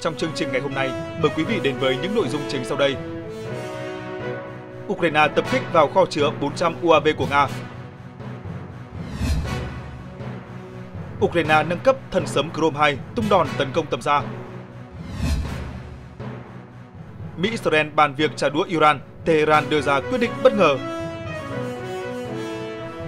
Trong chương trình ngày hôm nay, mời quý vị đến với những nội dung chính sau đây. Ukraine tập kích vào kho chứa 400 UAV của Nga. Ukraine nâng cấp thần sấm Grom 2 tung đòn tấn công tầm xa. Mỹ Israel bàn việc trả đũa Iran, Tehran đưa ra quyết định bất ngờ.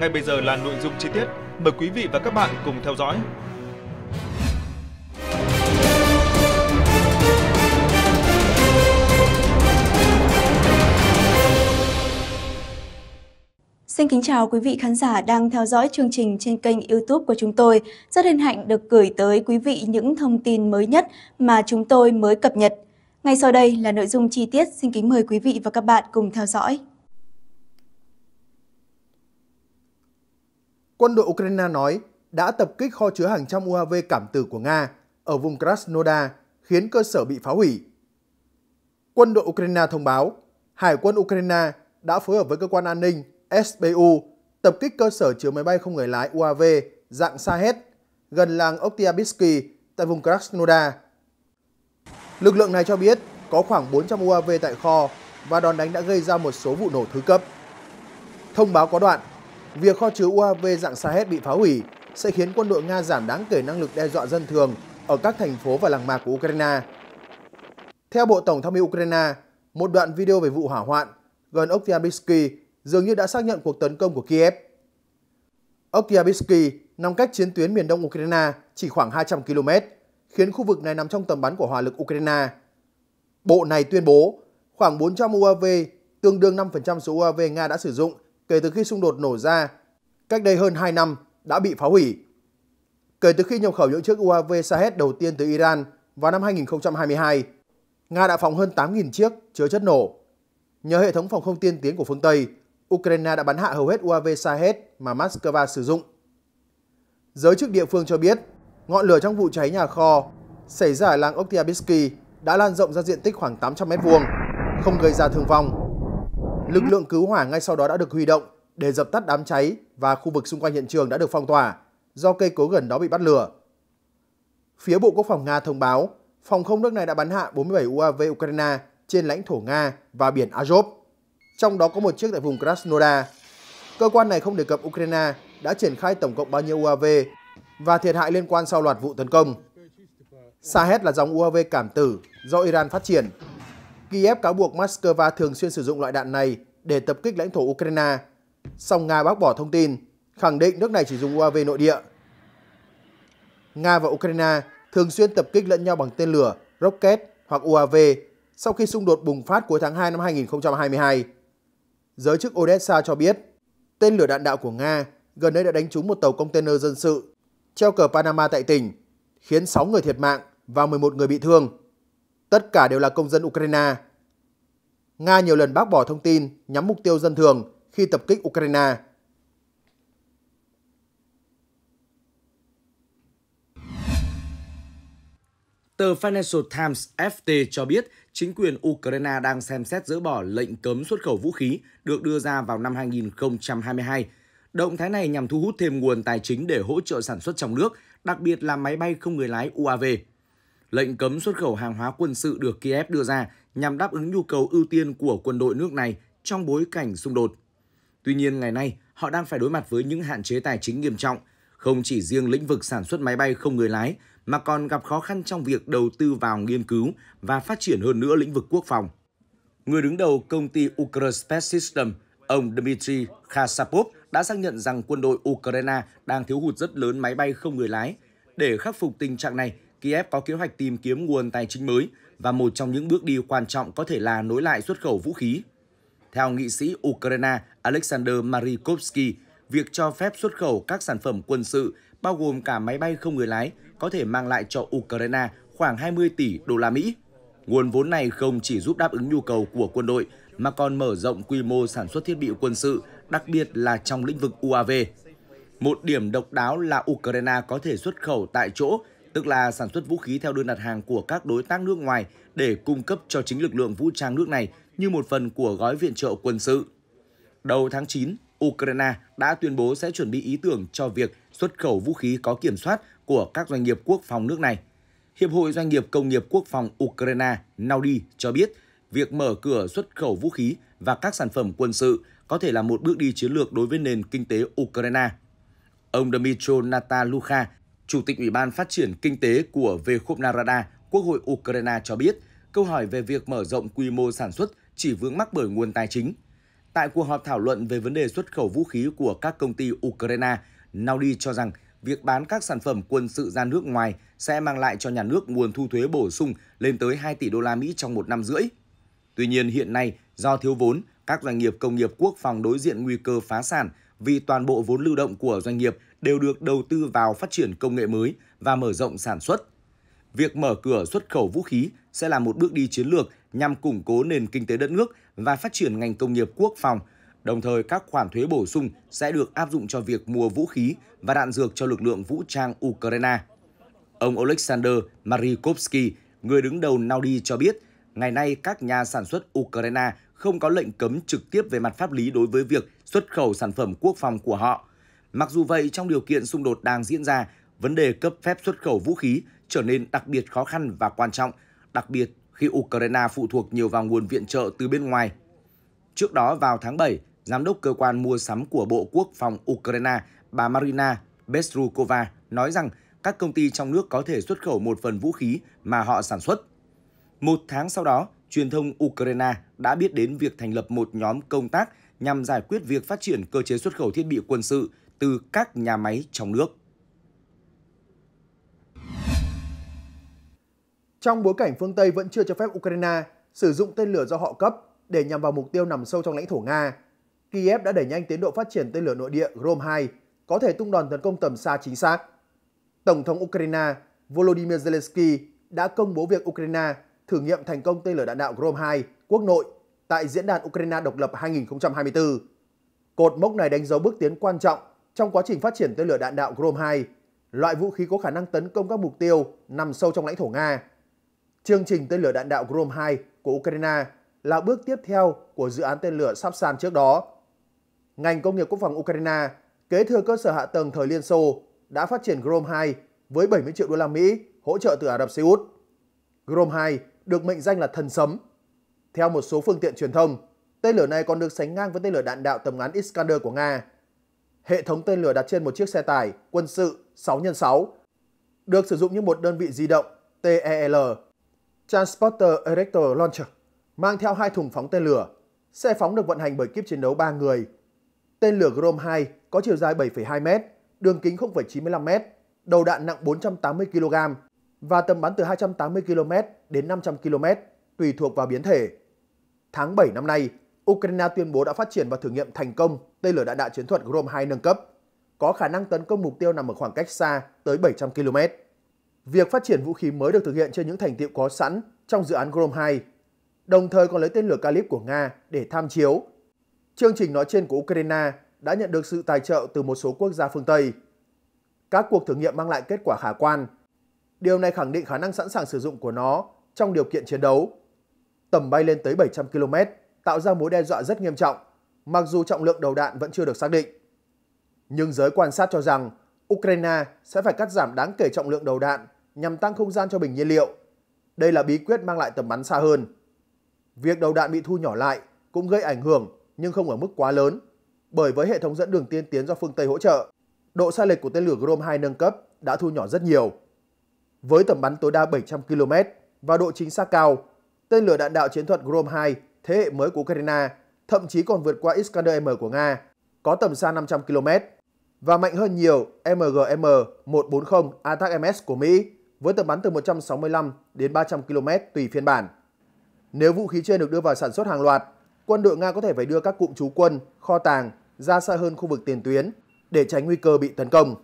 Ngay bây giờ là nội dung chi tiết, mời quý vị và các bạn cùng theo dõi. Xin kính chào quý vị khán giả đang theo dõi chương trình trên kênh YouTube của chúng tôi. Rất hân hạnh được gửi tới quý vị những thông tin mới nhất mà chúng tôi mới cập nhật. Ngay sau đây là nội dung chi tiết, xin kính mời quý vị và các bạn cùng theo dõi. Quân đội Ukraine nói đã tập kích kho chứa hàng trăm UAV cảm tử của Nga ở vùng Krasnodar, khiến cơ sở bị phá hủy. Quân đội Ukraine thông báo, Hải quân Ukraine đã phối hợp với cơ quan an ninh SBU tập kích cơ sở chứa máy bay không người lái UAV dạng sahet gần làng Oktyabitsky tại vùng Krasnodar. Lực lượng này cho biết có khoảng 400 UAV tại kho và đòn đánh đã gây ra một số vụ nổ thứ cấp. Thông báo có đoạn, việc kho chứa UAV dạng sahet bị phá hủy sẽ khiến quân đội Nga giảm đáng kể năng lực đe dọa dân thường ở các thành phố và làng mạc của Ukraine. Theo Bộ Tổng tham mưu Ukraine, một đoạn video về vụ hỏa hoạn gần Oktyabitsky dường như đã xác nhận cuộc tấn công của Kiev. Oktyabsky nằm cách chiến tuyến miền đông Ukraine chỉ khoảng 200 km, khiến khu vực này nằm trong tầm bắn của hỏa lực Ukraine. Bộ này tuyên bố khoảng 400 UAV, tương đương 5% số UAV Nga đã sử dụng kể từ khi xung đột nổ ra, cách đây hơn 2 năm đã bị phá hủy. Kể từ khi nhập khẩu những chiếc UAV Shahed đầu tiên từ Iran vào năm 2022, Nga đã phóng hơn 8.000 chiếc chứa chất nổ. Nhờ hệ thống phòng không tiên tiến của phương Tây, Ukraine đã bắn hạ hầu hết UAV Shahed mà Moscow sử dụng. Giới chức địa phương cho biết, ngọn lửa trong vụ cháy nhà kho xảy ra ở làng Oktyabitsky đã lan rộng ra diện tích khoảng 800 m2, không gây ra thương vong. Lực lượng cứu hỏa ngay sau đó đã được huy động để dập tắt đám cháy và khu vực xung quanh hiện trường đã được phong tỏa do cây cối gần đó bị bắt lửa. Phía Bộ Quốc phòng Nga thông báo, phòng không nước này đã bắn hạ 47 UAV Ukraine trên lãnh thổ Nga và biển Azov trong đó có một chiếc tại vùng Krasnodar. Cơ quan này không đề cập Ukraine đã triển khai tổng cộng bao nhiêu UAV và thiệt hại liên quan sau loạt vụ tấn công. xa hết là dòng UAV cảm tử do Iran phát triển. Kiev cáo buộc Moscow thường xuyên sử dụng loại đạn này để tập kích lãnh thổ Ukraine, song Nga bác bỏ thông tin, khẳng định nước này chỉ dùng UAV nội địa. Nga và Ukraine thường xuyên tập kích lẫn nhau bằng tên lửa, rocket hoặc UAV sau khi xung đột bùng phát cuối tháng 2 năm 2022. Giới chức Odessa cho biết, tên lửa đạn đạo của Nga gần đây đã đánh trúng một tàu container dân sự treo cờ Panama tại tỉnh, khiến 6 người thiệt mạng và 11 người bị thương. Tất cả đều là công dân Ukraine. Nga nhiều lần bác bỏ thông tin nhắm mục tiêu dân thường khi tập kích Ukraine. Tờ Financial Times FT cho biết chính quyền Ukraine đang xem xét dỡ bỏ lệnh cấm xuất khẩu vũ khí được đưa ra vào năm 2022. Động thái này nhằm thu hút thêm nguồn tài chính để hỗ trợ sản xuất trong nước, đặc biệt là máy bay không người lái UAV. Lệnh cấm xuất khẩu hàng hóa quân sự được Kiev đưa ra nhằm đáp ứng nhu cầu ưu tiên của quân đội nước này trong bối cảnh xung đột. Tuy nhiên, ngày nay, họ đang phải đối mặt với những hạn chế tài chính nghiêm trọng, không chỉ riêng lĩnh vực sản xuất máy bay không người lái mà còn gặp khó khăn trong việc đầu tư vào nghiên cứu và phát triển hơn nữa lĩnh vực quốc phòng. Người đứng đầu công ty Ukraine System, ông Dmitry Khasapov đã xác nhận rằng quân đội Ukraine đang thiếu hụt rất lớn máy bay không người lái. Để khắc phục tình trạng này, Kiev có kế hoạch tìm kiếm nguồn tài chính mới và một trong những bước đi quan trọng có thể là nối lại xuất khẩu vũ khí. Theo nghị sĩ Ukraine Alexander Marikovsky, việc cho phép xuất khẩu các sản phẩm quân sự bao gồm cả máy bay không người lái có thể mang lại cho Ukraine khoảng 20 tỷ đô la Mỹ. Nguồn vốn này không chỉ giúp đáp ứng nhu cầu của quân đội mà còn mở rộng quy mô sản xuất thiết bị quân sự, đặc biệt là trong lĩnh vực UAV. Một điểm độc đáo là Ukraine có thể xuất khẩu tại chỗ, tức là sản xuất vũ khí theo đơn đặt hàng của các đối tác nước ngoài để cung cấp cho chính lực lượng vũ trang nước này như một phần của gói viện trợ quân sự. Đầu tháng 9, Ukraine đã tuyên bố sẽ chuẩn bị ý tưởng cho việc xuất khẩu vũ khí có kiểm soát của các doanh nghiệp quốc phòng nước này. Hiệp hội Doanh nghiệp Công nghiệp Quốc phòng Ukraine Naudi cho biết việc mở cửa xuất khẩu vũ khí và các sản phẩm quân sự có thể là một bước đi chiến lược đối với nền kinh tế Ukraine. Ông Dmitry Natalukha, Chủ tịch Ủy ban Phát triển Kinh tế của Verkhovna Quốc hội Ukraine cho biết, câu hỏi về việc mở rộng quy mô sản xuất chỉ vướng mắc bởi nguồn tài chính, Tại cuộc họp thảo luận về vấn đề xuất khẩu vũ khí của các công ty Ukraine, Naudi cho rằng việc bán các sản phẩm quân sự ra nước ngoài sẽ mang lại cho nhà nước nguồn thu thuế bổ sung lên tới 2 tỷ đô la Mỹ trong một năm rưỡi. Tuy nhiên hiện nay, do thiếu vốn, các doanh nghiệp công nghiệp quốc phòng đối diện nguy cơ phá sản vì toàn bộ vốn lưu động của doanh nghiệp đều được đầu tư vào phát triển công nghệ mới và mở rộng sản xuất. Việc mở cửa xuất khẩu vũ khí sẽ là một bước đi chiến lược nhằm củng cố nền kinh tế đất nước và phát triển ngành công nghiệp quốc phòng. Đồng thời, các khoản thuế bổ sung sẽ được áp dụng cho việc mua vũ khí và đạn dược cho lực lượng vũ trang Ukraine. Ông Oleksandr Marikovsky, người đứng đầu Naudi cho biết, ngày nay các nhà sản xuất Ukraine không có lệnh cấm trực tiếp về mặt pháp lý đối với việc xuất khẩu sản phẩm quốc phòng của họ. Mặc dù vậy, trong điều kiện xung đột đang diễn ra, vấn đề cấp phép xuất khẩu vũ khí trở nên đặc biệt khó khăn và quan trọng, đặc biệt khi Ukraine phụ thuộc nhiều vào nguồn viện trợ từ bên ngoài. Trước đó vào tháng 7, Giám đốc Cơ quan Mua sắm của Bộ Quốc phòng Ukraine, bà Marina Bestrukova nói rằng các công ty trong nước có thể xuất khẩu một phần vũ khí mà họ sản xuất. Một tháng sau đó, truyền thông Ukraine đã biết đến việc thành lập một nhóm công tác nhằm giải quyết việc phát triển cơ chế xuất khẩu thiết bị quân sự từ các nhà máy trong nước. trong bối cảnh phương Tây vẫn chưa cho phép Ukraine sử dụng tên lửa do họ cấp để nhằm vào mục tiêu nằm sâu trong lãnh thổ Nga, Kiev đã đẩy nhanh tiến độ phát triển tên lửa nội địa Grom-2 có thể tung đòn tấn công tầm xa chính xác. Tổng thống Ukraine Volodymyr Zelensky đã công bố việc Ukraine thử nghiệm thành công tên lửa đạn đạo Grom-2 quốc nội tại Diễn đàn Ukraine Độc lập 2024. Cột mốc này đánh dấu bước tiến quan trọng trong quá trình phát triển tên lửa đạn đạo Grom-2, loại vũ khí có khả năng tấn công các mục tiêu nằm sâu trong lãnh thổ Nga. Chương trình tên lửa đạn đạo Grom 2 của Ukraine là bước tiếp theo của dự án tên lửa Sapsan trước đó. Ngành công nghiệp quốc phòng Ukraine kế thừa cơ sở hạ tầng thời Liên Xô đã phát triển Grom 2 với 70 triệu đô la Mỹ hỗ trợ từ Ả Rập Xê Út. Grom 2 được mệnh danh là thần sấm. Theo một số phương tiện truyền thông, tên lửa này còn được sánh ngang với tên lửa đạn đạo tầm ngắn Iskander của Nga. Hệ thống tên lửa đặt trên một chiếc xe tải quân sự 6x6 được sử dụng như một đơn vị di động TEL Transporter Erector Launcher mang theo hai thùng phóng tên lửa. Xe phóng được vận hành bởi kiếp chiến đấu 3 người. Tên lửa Grom 2 có chiều dài 7,2m, đường kính 0,95m, đầu đạn nặng 480 kg và tầm bắn từ 280 km đến 500 km, tùy thuộc vào biến thể. Tháng 7 năm nay, Ukraine tuyên bố đã phát triển và thử nghiệm thành công tên lửa đạn đạo chiến thuật Grom 2 nâng cấp, có khả năng tấn công mục tiêu nằm ở khoảng cách xa tới 700 km. Việc phát triển vũ khí mới được thực hiện trên những thành tiệu có sẵn trong dự án Grom 2, đồng thời còn lấy tên lửa Kalib của Nga để tham chiếu. Chương trình nói trên của Ukraine đã nhận được sự tài trợ từ một số quốc gia phương Tây. Các cuộc thử nghiệm mang lại kết quả khả quan. Điều này khẳng định khả năng sẵn sàng sử dụng của nó trong điều kiện chiến đấu. Tầm bay lên tới 700 km tạo ra mối đe dọa rất nghiêm trọng, mặc dù trọng lượng đầu đạn vẫn chưa được xác định. Nhưng giới quan sát cho rằng Ukraine sẽ phải cắt giảm đáng kể trọng lượng đầu đạn nhằm tăng không gian cho bình nhiên liệu. Đây là bí quyết mang lại tầm bắn xa hơn. Việc đầu đạn bị thu nhỏ lại cũng gây ảnh hưởng nhưng không ở mức quá lớn bởi với hệ thống dẫn đường tiên tiến do phương Tây hỗ trợ, độ sai lệch của tên lửa Grom 2 nâng cấp đã thu nhỏ rất nhiều. Với tầm bắn tối đa 700 km và độ chính xác cao, tên lửa đạn đạo chiến thuật Grom 2 thế hệ mới của Ukraine thậm chí còn vượt qua Iskander-M của Nga, có tầm xa 500 km và mạnh hơn nhiều MGM-140 ATACMS của Mỹ với tầm bắn từ 165 đến 300 km tùy phiên bản. Nếu vũ khí trên được đưa vào sản xuất hàng loạt, quân đội Nga có thể phải đưa các cụm trú quân, kho tàng ra xa hơn khu vực tiền tuyến để tránh nguy cơ bị tấn công.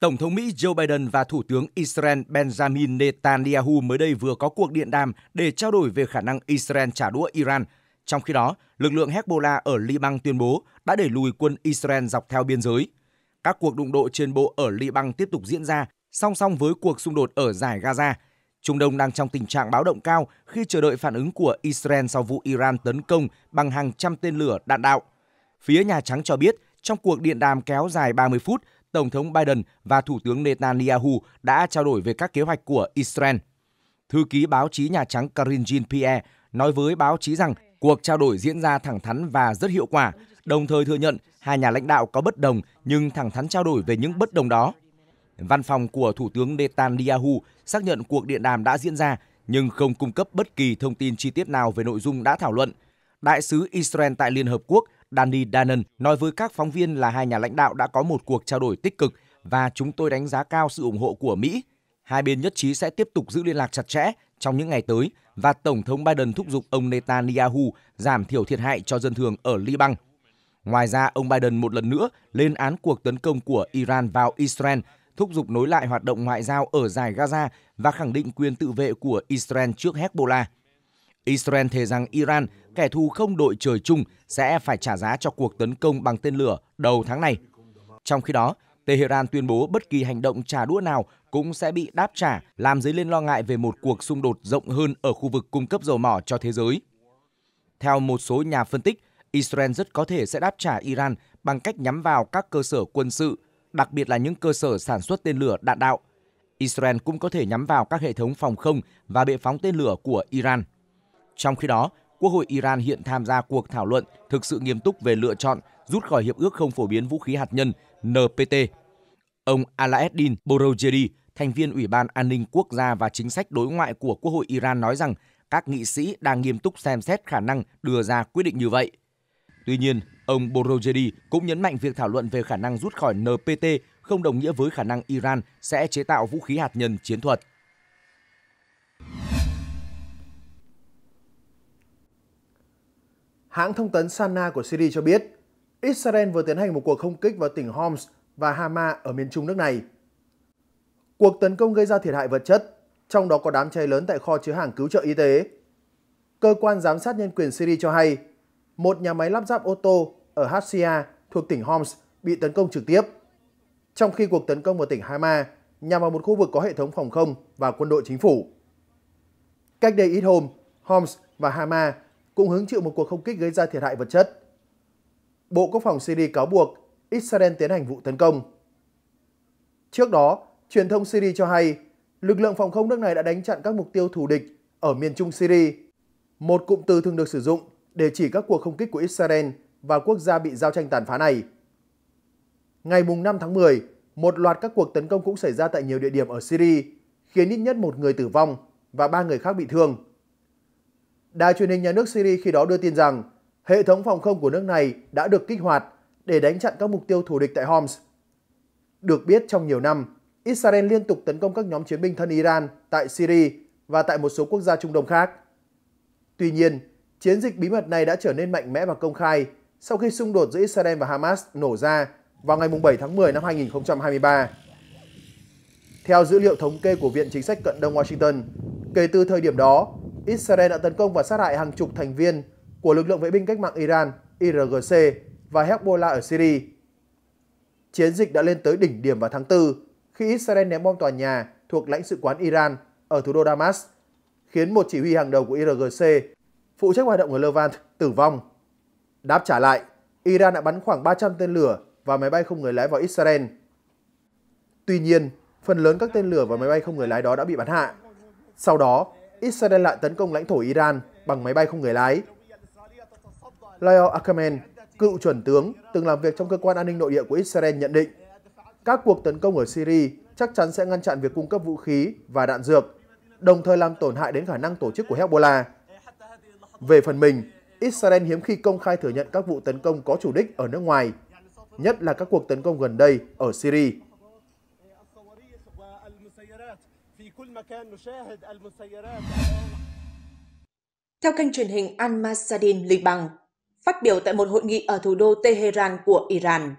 Tổng thống Mỹ Joe Biden và Thủ tướng Israel Benjamin Netanyahu mới đây vừa có cuộc điện đàm để trao đổi về khả năng Israel trả đũa Iran. Trong khi đó, lực lượng Hezbollah ở Liban tuyên bố đã đẩy lùi quân Israel dọc theo biên giới. Các cuộc đụng độ trên bộ ở Liban tiếp tục diễn ra song song với cuộc xung đột ở giải Gaza. Trung Đông đang trong tình trạng báo động cao khi chờ đợi phản ứng của Israel sau vụ Iran tấn công bằng hàng trăm tên lửa đạn đạo. Phía Nhà Trắng cho biết, trong cuộc điện đàm kéo dài 30 phút, Tổng thống Biden và Thủ tướng Netanyahu đã trao đổi về các kế hoạch của Israel. Thư ký báo chí Nhà Trắng Karin Jean-Pierre nói với báo chí rằng Cuộc trao đổi diễn ra thẳng thắn và rất hiệu quả, đồng thời thừa nhận hai nhà lãnh đạo có bất đồng nhưng thẳng thắn trao đổi về những bất đồng đó. Văn phòng của Thủ tướng Netanyahu xác nhận cuộc điện đàm đã diễn ra nhưng không cung cấp bất kỳ thông tin chi tiết nào về nội dung đã thảo luận. Đại sứ Israel tại Liên Hợp Quốc Danny Danan nói với các phóng viên là hai nhà lãnh đạo đã có một cuộc trao đổi tích cực và chúng tôi đánh giá cao sự ủng hộ của Mỹ. Hai bên nhất trí sẽ tiếp tục giữ liên lạc chặt chẽ trong những ngày tới và Tổng thống Biden thúc giục ông Netanyahu giảm thiểu thiệt hại cho dân thường ở Liban. Ngoài ra, ông Biden một lần nữa lên án cuộc tấn công của Iran vào Israel, thúc giục nối lại hoạt động ngoại giao ở giải Gaza và khẳng định quyền tự vệ của Israel trước Hezbollah. Israel thề rằng Iran, kẻ thù không đội trời chung, sẽ phải trả giá cho cuộc tấn công bằng tên lửa đầu tháng này. Trong khi đó, Tehran tuyên bố bất kỳ hành động trả đũa nào cũng sẽ bị đáp trả, làm dấy lên lo ngại về một cuộc xung đột rộng hơn ở khu vực cung cấp dầu mỏ cho thế giới. Theo một số nhà phân tích, Israel rất có thể sẽ đáp trả Iran bằng cách nhắm vào các cơ sở quân sự, đặc biệt là những cơ sở sản xuất tên lửa đạn đạo. Israel cũng có thể nhắm vào các hệ thống phòng không và bệ phóng tên lửa của Iran. Trong khi đó, Quốc hội Iran hiện tham gia cuộc thảo luận thực sự nghiêm túc về lựa chọn rút khỏi Hiệp ước không phổ biến vũ khí hạt nhân NPT. Ông Alaeddin Borojedi, thành viên Ủy ban An ninh Quốc gia và Chính sách Đối ngoại của Quốc hội Iran nói rằng các nghị sĩ đang nghiêm túc xem xét khả năng đưa ra quyết định như vậy. Tuy nhiên, ông Borojedi cũng nhấn mạnh việc thảo luận về khả năng rút khỏi NPT không đồng nghĩa với khả năng Iran sẽ chế tạo vũ khí hạt nhân chiến thuật. Hãng thông tấn Sana của Syria cho biết, Israel vừa tiến hành một cuộc không kích vào tỉnh Homs và Hama ở miền trung nước này. Cuộc tấn công gây ra thiệt hại vật chất, trong đó có đám cháy lớn tại kho chứa hàng cứu trợ y tế. Cơ quan giám sát nhân quyền Syria cho hay, một nhà máy lắp ráp ô tô ở Hatsia thuộc tỉnh Homs bị tấn công trực tiếp, trong khi cuộc tấn công vào tỉnh Hama nhằm vào một khu vực có hệ thống phòng không và quân đội chính phủ. Cách đây ít hôm, Homs và Hama cũng hứng chịu một cuộc không kích gây ra thiệt hại vật chất. Bộ Quốc phòng Syria cáo buộc Israel tiến hành vụ tấn công. Trước đó, truyền thông Syria cho hay lực lượng phòng không nước này đã đánh chặn các mục tiêu thù địch ở miền trung Syria, một cụm từ thường được sử dụng để chỉ các cuộc không kích của Israel và quốc gia bị giao tranh tàn phá này. Ngày 5 tháng 10, một loạt các cuộc tấn công cũng xảy ra tại nhiều địa điểm ở Syria, khiến ít nhất một người tử vong và ba người khác bị thương. Đài truyền hình nhà nước Syria khi đó đưa tin rằng hệ thống phòng không của nước này đã được kích hoạt để đánh chặn các mục tiêu thù địch tại Homs. Được biết trong nhiều năm, Israel liên tục tấn công các nhóm chiến binh thân Iran tại Syria và tại một số quốc gia Trung Đông khác. Tuy nhiên, chiến dịch bí mật này đã trở nên mạnh mẽ và công khai sau khi xung đột giữa Israel và Hamas nổ ra vào ngày 7 tháng 10 năm 2023. Theo dữ liệu thống kê của Viện Chính sách Cận Đông Washington, kể từ thời điểm đó, Israel đã tấn công và sát hại hàng chục thành viên của lực lượng vệ binh cách mạng Iran IRGC và Hezbollah ở Syria. Chiến dịch đã lên tới đỉnh điểm vào tháng 4 khi Israel ném bom tòa nhà thuộc lãnh sự quán Iran ở thủ đô Damas, khiến một chỉ huy hàng đầu của IRGC phụ trách hoạt động ở Levant tử vong. Đáp trả lại, Iran đã bắn khoảng 300 tên lửa và máy bay không người lái vào Israel. Tuy nhiên, phần lớn các tên lửa và máy bay không người lái đó đã bị bắn hạ. Sau đó, Israel lại tấn công lãnh thổ Iran bằng máy bay không người lái. Leo Ackerman, cựu chuẩn tướng từng làm việc trong cơ quan an ninh nội địa của Israel nhận định, các cuộc tấn công ở Syria chắc chắn sẽ ngăn chặn việc cung cấp vũ khí và đạn dược, đồng thời làm tổn hại đến khả năng tổ chức của Hezbollah. Về phần mình, Israel hiếm khi công khai thừa nhận các vụ tấn công có chủ đích ở nước ngoài, nhất là các cuộc tấn công gần đây ở Syria. كل مكان نشاهد المسيرات Theo kênh truyền hình Al-Masadin bằng, phát biểu tại một hội nghị ở thủ đô Tehran của Iran,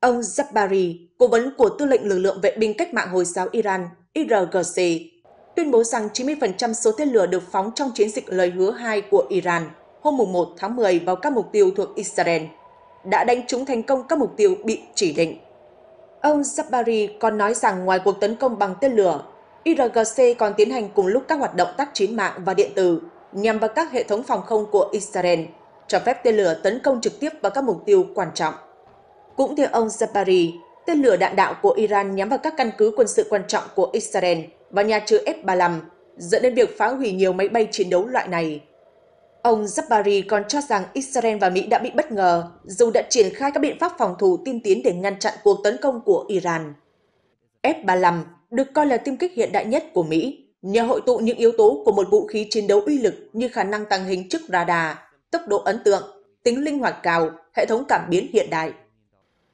ông Zabbari, cố vấn của tư lệnh lực lượng vệ binh cách mạng Hồi giáo Iran IRGC, tuyên bố rằng 90% số tên lửa được phóng trong chiến dịch lời hứa 2 của Iran hôm 1 tháng 10 vào các mục tiêu thuộc Israel đã đánh trúng thành công các mục tiêu bị chỉ định. Ông Zabbari còn nói rằng ngoài cuộc tấn công bằng tên lửa, IRGC còn tiến hành cùng lúc các hoạt động tác chiến mạng và điện tử nhằm vào các hệ thống phòng không của Israel, cho phép tên lửa tấn công trực tiếp vào các mục tiêu quan trọng. Cũng theo ông Zabari, tên lửa đạn đạo của Iran nhắm vào các căn cứ quân sự quan trọng của Israel và nhà chứa F-35, dẫn đến việc phá hủy nhiều máy bay chiến đấu loại này. Ông Zabari còn cho rằng Israel và Mỹ đã bị bất ngờ, dù đã triển khai các biện pháp phòng thủ tiên tiến để ngăn chặn cuộc tấn công của Iran. F-35 được coi là tiêm kích hiện đại nhất của Mỹ, nhờ hội tụ những yếu tố của một vũ khí chiến đấu uy lực như khả năng tăng hình trước radar, tốc độ ấn tượng, tính linh hoạt cao, hệ thống cảm biến hiện đại.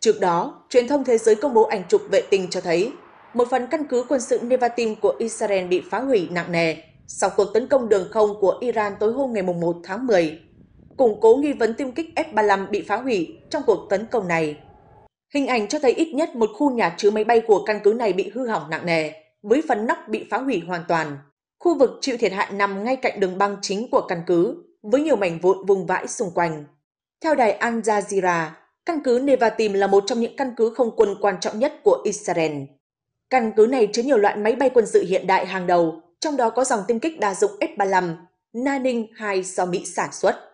Trước đó, truyền thông thế giới công bố ảnh chụp vệ tinh cho thấy một phần căn cứ quân sự Nevatim của Israel bị phá hủy nặng nề sau cuộc tấn công đường không của Iran tối hôm ngày 1 tháng 10. Củng cố nghi vấn tiêm kích F-35 bị phá hủy trong cuộc tấn công này. Hình ảnh cho thấy ít nhất một khu nhà chứa máy bay của căn cứ này bị hư hỏng nặng nề, với phần nóc bị phá hủy hoàn toàn. Khu vực chịu thiệt hại nằm ngay cạnh đường băng chính của căn cứ, với nhiều mảnh vụn vùng vãi xung quanh. Theo đài Al Jazeera, căn cứ Nevatim là một trong những căn cứ không quân quan trọng nhất của Israel. Căn cứ này chứa nhiều loại máy bay quân sự hiện đại hàng đầu, trong đó có dòng tiêm kích đa dụng F-35, Nanning 2 do Mỹ sản xuất.